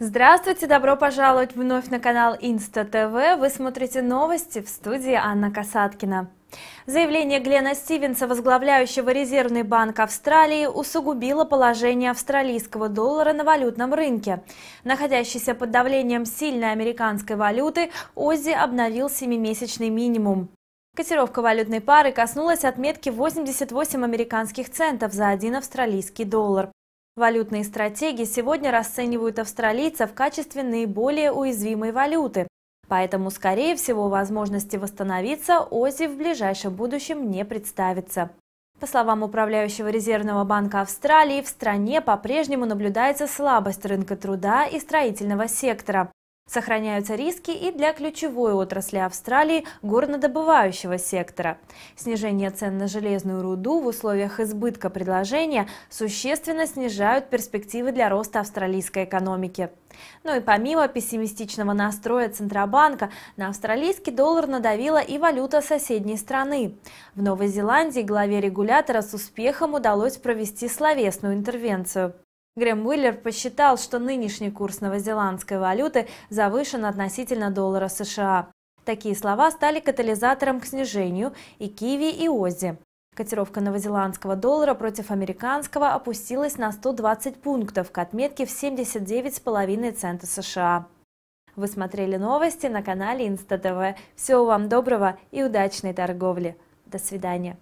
Здравствуйте, добро пожаловать вновь на канал Инста ТВ. Вы смотрите новости в студии Анна Касаткина. Заявление Глена Стивенса, возглавляющего Резервный банк Австралии, усугубило положение австралийского доллара на валютном рынке. Находящийся под давлением сильной американской валюты, Ози обновил семимесячный минимум. Котировка валютной пары коснулась отметки 88 американских центов за один австралийский доллар. Валютные стратеги сегодня расценивают австралийца в качестве наиболее уязвимой валюты, поэтому, скорее всего, возможности восстановиться ОЗИ в ближайшем будущем не представится. По словам управляющего Резервного банка Австралии, в стране по-прежнему наблюдается слабость рынка труда и строительного сектора. Сохраняются риски и для ключевой отрасли Австралии – горнодобывающего сектора. Снижение цен на железную руду в условиях избытка предложения существенно снижают перспективы для роста австралийской экономики. Ну и помимо пессимистичного настроя Центробанка, на австралийский доллар надавила и валюта соседней страны. В Новой Зеландии главе регулятора с успехом удалось провести словесную интервенцию. Грэм Уиллер посчитал, что нынешний курс новозеландской валюты завышен относительно доллара США. Такие слова стали катализатором к снижению и киви, и ози. Котировка новозеландского доллара против американского опустилась на 120 пунктов к отметке в 79,5 цента США. Вы смотрели новости на канале Инста ТВ. Всего вам доброго и удачной торговли. До свидания.